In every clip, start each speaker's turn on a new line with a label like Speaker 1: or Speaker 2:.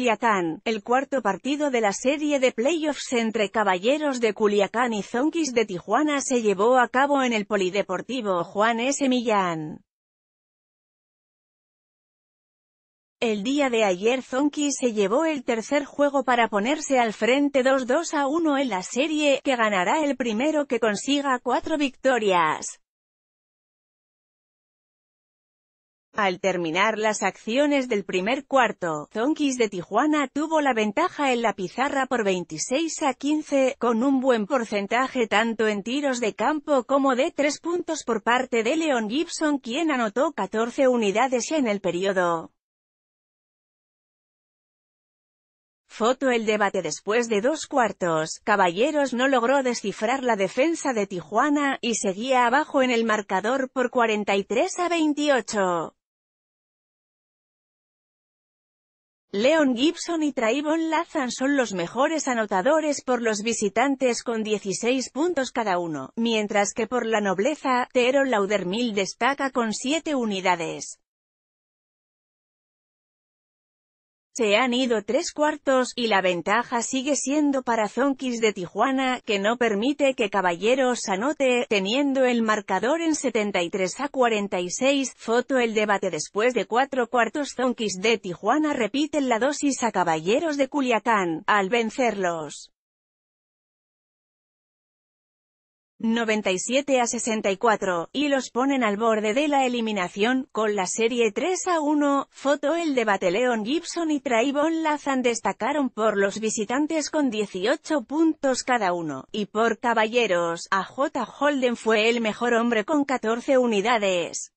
Speaker 1: Culiacán, el cuarto partido de la serie de playoffs entre Caballeros de Culiacán y Zonkis de Tijuana se llevó a cabo en el Polideportivo Juan S. Millán. El día de ayer Zonkis se llevó el tercer juego para ponerse al frente 2-2 a 1 en la serie, que ganará el primero que consiga cuatro victorias. Al terminar las acciones del primer cuarto, Zonkis de Tijuana tuvo la ventaja en la pizarra por 26 a 15, con un buen porcentaje tanto en tiros de campo como de tres puntos por parte de Leon Gibson quien anotó 14 unidades en el periodo. Foto El debate después de dos cuartos, Caballeros no logró descifrar la defensa de Tijuana, y seguía abajo en el marcador por 43 a 28. Leon Gibson y Trayvon Lazan son los mejores anotadores por los visitantes con 16 puntos cada uno, mientras que por la nobleza, Tero Laudermil destaca con 7 unidades. Se han ido tres cuartos, y la ventaja sigue siendo para Zonkis de Tijuana, que no permite que Caballeros anote, teniendo el marcador en 73 a 46, foto el debate después de cuatro cuartos Zonkis de Tijuana repiten la dosis a Caballeros de Culiacán, al vencerlos. 97 a 64, y los ponen al borde de la eliminación, con la serie 3 a 1, foto el debate Leon Gibson y Trayvon Lazan destacaron por los visitantes con 18 puntos cada uno, y por caballeros, a J. Holden fue el mejor hombre con 14 unidades.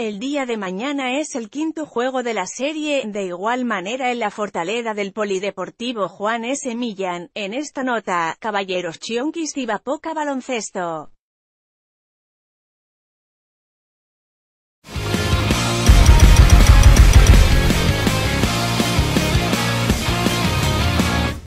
Speaker 1: El día de mañana es el quinto juego de la serie, de igual manera en la fortaleza del Polideportivo Juan S. Millán. En esta nota, Caballeros Chionquis poca Baloncesto.